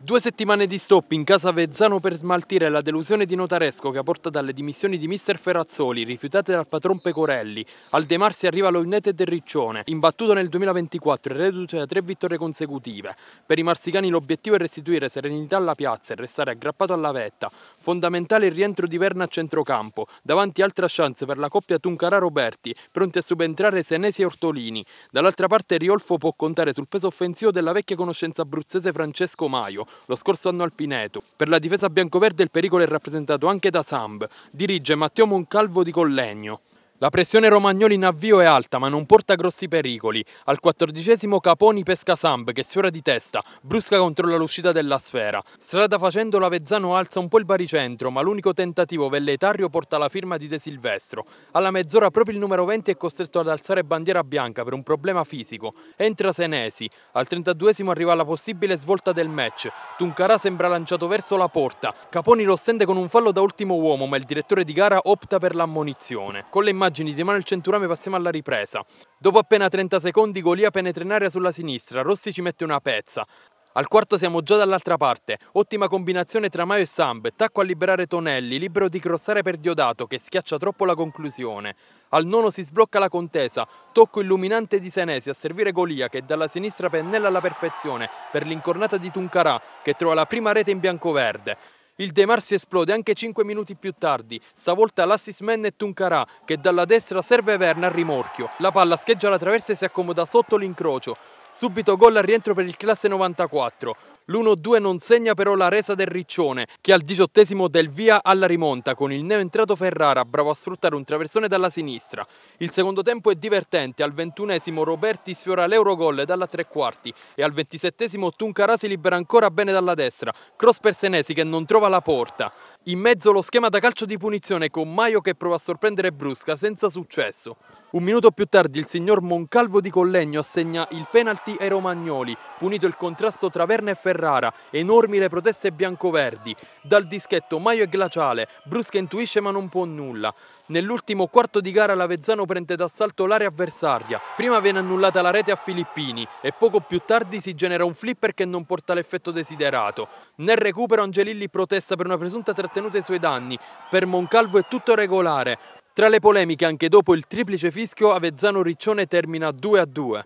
Due settimane di stop in casa Vezzano per smaltire la delusione di notaresco che ha portato alle dimissioni di mister Ferrazzoli, rifiutate dal patron Pecorelli. Al De Marsi arriva l'Ognete United Riccione, imbattuto nel 2024 e reduce da tre vittorie consecutive. Per i marsicani l'obiettivo è restituire serenità alla piazza e restare aggrappato alla vetta. Fondamentale il rientro di Verna a centrocampo, davanti altra chance per la coppia Tuncarà-Roberti, pronti a subentrare Senesi e Ortolini. Dall'altra parte Riolfo può contare sul peso offensivo della vecchia conoscenza abruzzese Francesco Maio, lo scorso anno al Pineto. Per la difesa biancoverde il pericolo è rappresentato anche da Samb, dirige Matteo Moncalvo di Collegno. La pressione Romagnoli in avvio è alta ma non porta grossi pericoli. Al quattordicesimo Caponi pesca Samb che sfiora di testa, brusca contro l'uscita della sfera. Strada facendo l'Avezzano alza un po' il baricentro ma l'unico tentativo velletario porta la firma di De Silvestro. Alla mezz'ora proprio il numero 20 è costretto ad alzare bandiera bianca per un problema fisico. Entra Senesi. Al trentaduesimo arriva la possibile svolta del match. Tuncarà sembra lanciato verso la porta. Caponi lo stende con un fallo da ultimo uomo ma il direttore di gara opta per l'ammonizione. Con le immagini immagini di Manuel Centurame passiamo alla ripresa. Dopo appena 30 secondi Golia penetra in area sulla sinistra, Rossi ci mette una pezza. Al quarto siamo già dall'altra parte, ottima combinazione tra Maio e Samb, tacco a liberare Tonelli, libero di crossare per Diodato che schiaccia troppo la conclusione. Al nono si sblocca la contesa, tocco illuminante di Senesi a servire Golia che dalla sinistra pennella alla perfezione per l'incornata di Tuncarà che trova la prima rete in biancoverde. Il De si esplode anche 5 minuti più tardi, stavolta l'assist man è Tuncarà che dalla destra serve Verna a rimorchio. La palla scheggia la traversa e si accomoda sotto l'incrocio. Subito gol al rientro per il classe 94. L'1-2 non segna però la resa del Riccione, che al diciottesimo del via alla rimonta con il neo entrato Ferrara, bravo a sfruttare un traversone dalla sinistra. Il secondo tempo è divertente, al ventunesimo Roberti sfiora l'Eurogol dalla tre quarti e al ventisettesimo Tuncarà si libera ancora bene dalla destra, cross per Senesi che non trova la porta. In mezzo lo schema da calcio di punizione con Maio che prova a sorprendere Brusca senza successo. Un minuto più tardi il signor Moncalvo di Collegno assegna il penalty ai Romagnoli, punito il contrasto tra Verna e Ferrara, enormi le proteste biancoverdi. Dal dischetto Maio è glaciale, Brusca intuisce ma non può nulla. Nell'ultimo quarto di gara l'Avezzano prende d'assalto l'area avversaria, prima viene annullata la rete a Filippini e poco più tardi si genera un flipper che non porta l'effetto desiderato. Nel recupero Angelilli protesta per una presunta trattenuta ai suoi danni, per Moncalvo è tutto regolare, tra le polemiche anche dopo il triplice fischio Avezzano Riccione termina 2 a 2.